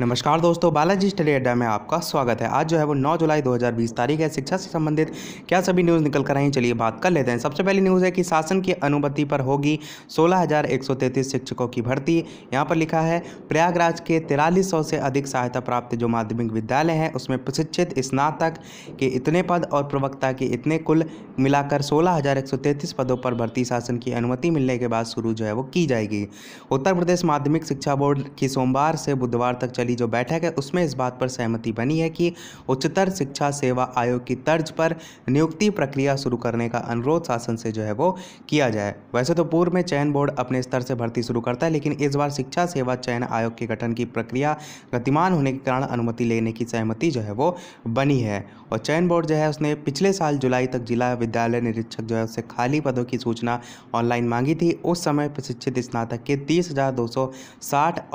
नमस्कार दोस्तों बालाजी स्टडी अड्डा में आपका स्वागत है आज जो है वो 9 जुलाई 2020 तारीख है शिक्षा से संबंधित क्या सभी न्यूज़ निकल कर आई चलिए बात कर लेते हैं सबसे पहली न्यूज़ है कि शासन की अनुमति पर होगी 16,133 शिक्षकों की भर्ती यहाँ पर लिखा है प्रयागराज के तिरालीस से अधिक सहायता प्राप्त जो माध्यमिक विद्यालय हैं उसमें प्रशिक्षित स्नातक के इतने पद और प्रवक्ता के इतने कुल मिलाकर सोलह पदों पर भर्ती शासन की अनुमति मिलने के बाद शुरू जो है वो की जाएगी उत्तर प्रदेश माध्यमिक शिक्षा बोर्ड की सोमवार से बुधवार तक चली जो बैठक है उसमें इस बात पर सहमति बनी है कि उच्चतर शिक्षा सेवा आयोग की तर्ज पर नियुक्ति प्रक्रिया शुरू करने का अनुरोध शासन से जो है वो किया जाए वैसे तो पूर्व में चयन बोर्ड अपने स्तर से भर्ती शुरू करता है लेकिन इस बार शिक्षा सेवा चयन आयोग के गठन की प्रक्रिया गतिमान होने के कारण अनुमति लेने की सहमति जो है वो बनी है और चयन बोर्ड जो है उसने पिछले साल जुलाई तक जिला विद्यालय निरीक्षक जो है उससे खाली पदों की सूचना ऑनलाइन मांगी थी उस समय प्रशिक्षित स्नातक के तीस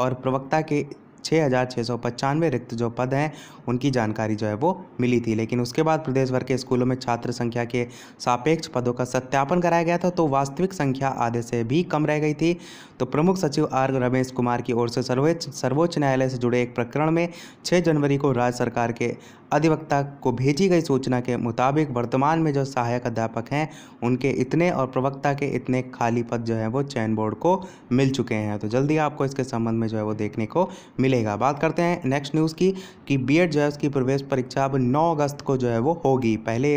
और प्रवक्ता के छः हज़ार छः सौ पचानवे रिक्त जो पद हैं उनकी जानकारी जो है वो मिली थी लेकिन उसके बाद प्रदेश भर के स्कूलों में छात्र संख्या के सापेक्ष पदों का सत्यापन कराया गया था तो वास्तविक संख्या आधे से भी कम रह गई थी तो प्रमुख सचिव आर रमेश कुमार की ओर से सर्वोच्च सर्वोच्च न्यायालय से जुड़े एक प्रकरण में छः जनवरी को राज्य सरकार के अधिवक्ता को भेजी गई सूचना के मुताबिक वर्तमान में जो सहायक अध्यापक हैं उनके इतने और प्रवक्ता के इतने खाली पद जो है वो चयन बोर्ड को मिल चुके हैं तो जल्दी आपको इसके संबंध में जो है वो देखने को मिल मिलेगा बात करते हैं नेक्स्ट न्यूज़ की कि बीएड जो है उसकी प्रवेश परीक्षा अब 9 अगस्त को जो है वो होगी पहले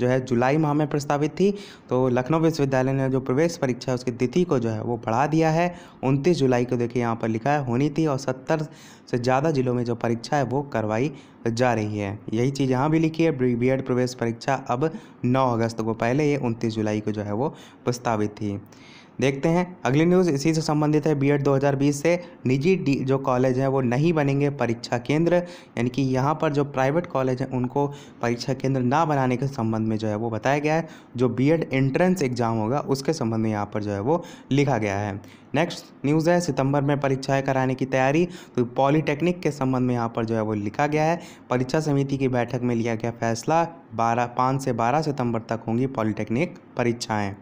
जो है जुलाई माह में प्रस्तावित थी तो लखनऊ विश्वविद्यालय ने जो प्रवेश परीक्षा है उसकी तिथि को जो है वो बढ़ा दिया है उनतीस जुलाई को देखिए यहाँ पर लिखा है होनी थी और सत्तर से ज़्यादा जिलों में जो परीक्षा है वो करवाई जा रही है यही चीज़ यहाँ भी लिखी है बी प्रवेश परीक्षा अब नौ अगस्त को पहले ये उनतीस जुलाई को जो है वो प्रस्तावित थी देखते हैं अगली न्यूज़ इसी से संबंधित है बीएड 2020 से निजी जो कॉलेज हैं वो नहीं बनेंगे परीक्षा केंद्र यानी कि यहाँ पर जो प्राइवेट कॉलेज हैं उनको परीक्षा केंद्र ना बनाने के संबंध में जो है वो बताया गया है जो बीएड एंट्रेंस एग्जाम होगा उसके संबंध में यहाँ पर जो है वो लिखा गया है नेक्स्ट न्यूज़ है सितंबर में परीक्षाएं कराने की तैयारी तो पॉलीटेक्निक के संबंध में यहाँ पर जो है वो लिखा गया है परीक्षा समिति की बैठक में लिया गया फैसला बारह पाँच से बारह सितंबर तक होंगी पॉलीटेक्निक परीक्षाएँ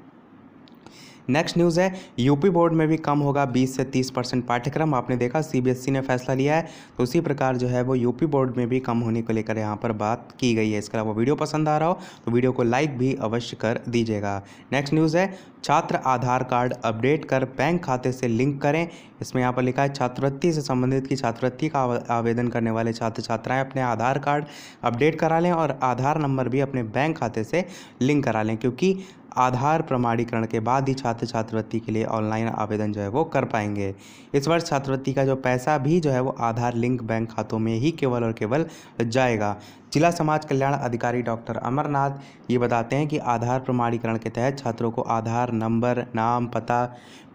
नेक्स्ट न्यूज़ है यूपी बोर्ड में भी कम होगा 20 से 30 परसेंट पाठ्यक्रम आपने देखा सीबीएसई e ने फैसला लिया है तो उसी प्रकार जो है वो यूपी बोर्ड में भी कम होने को लेकर यहाँ पर बात की गई है इसके अलावा वीडियो पसंद आ रहा हो तो वीडियो को लाइक भी अवश्य कर दीजिएगा नेक्स्ट न्यूज़ है छात्र आधार कार्ड अपडेट कर बैंक खाते से लिंक करें इसमें यहाँ पर लिखा है छात्रवृत्ति से संबंधित की छात्रवृत्ति का आवेदन करने वाले छात्र छात्राएं अपने आधार कार्ड अपडेट करा लें और आधार नंबर भी अपने बैंक खाते से लिंक करा लें क्योंकि आधार प्रमाणीकरण के बाद ही छात्र छात्र छात्रवृत्ति के लिए ऑनलाइन आवेदन जो है वो कर पाएंगे इस वर्ष छात्रवृत्ति का जो पैसा भी जो है वो आधार लिंक बैंक खातों में ही केवल और केवल जाएगा जिला समाज कल्याण अधिकारी डॉक्टर अमरनाथ ये बताते हैं कि आधार प्रमाणीकरण के तहत छात्रों को आधार नंबर नाम पता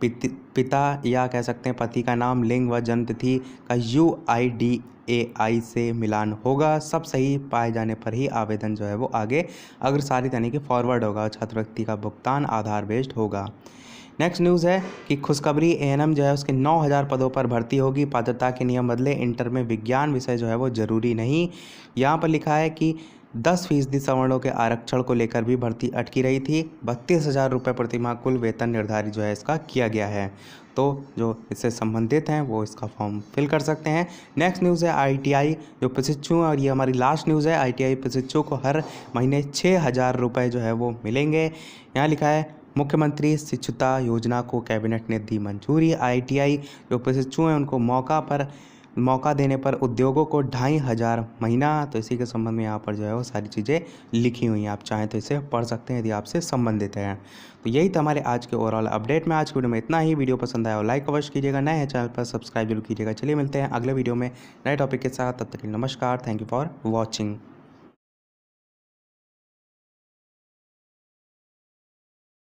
पिता या कह सकते हैं पति का नाम लिंग व जन्मतिथि का यू आई डी एआई से मिलान होगा सब सही पाए जाने पर ही आवेदन जो है वो आगे अग्रसारित यानी कि फॉरवर्ड होगा छात्रवृत्ति का भुगतान आधार बेस्ड होगा नेक्स्ट न्यूज़ है कि खुशखबरी ए जो है उसके 9000 पदों पर भर्ती होगी पात्रता के नियम बदले इंटर में विज्ञान विषय जो है वो ज़रूरी नहीं यहाँ पर लिखा है कि दस फीसदी सवर्णों के आरक्षण को लेकर भी भर्ती अटकी रही थी बत्तीस हज़ार रुपये प्रतिमाह कुल वेतन निर्धारित जो है इसका किया गया है तो जो इससे संबंधित हैं वो इसका फॉर्म फिल कर सकते हैं नेक्स्ट न्यूज़ है आईटीआई जो प्रशिक्षु हैं और ये हमारी लास्ट न्यूज़ है आईटीआई प्रशिक्षु को हर महीने छः हज़ार रुपये जो है वो मिलेंगे यहाँ लिखा है मुख्यमंत्री शिक्षुता योजना को कैबिनेट ने दी मंजूरी आई जो प्रशिक्षु हैं उनको मौका पर मौका देने पर उद्योगों को ढाई हज़ार महीना तो इसी के संबंध में यहाँ पर जो है वो सारी चीज़ें लिखी हुई हैं आप चाहें तो इसे पढ़ सकते हैं यदि आपसे संबंधित हैं तो यही था हमारे आज के ओवरऑल अपडेट में आज की वीडियो में इतना ही वीडियो पसंद आया हो लाइक अवश्य कीजिएगा नए चैनल पर सब्सक्राइब जरूर कीजिएगा चलिए मिलते हैं अगले वीडियो में नए टॉपिक के साथ तब तक नमस्कार थैंक यू फॉर वॉचिंग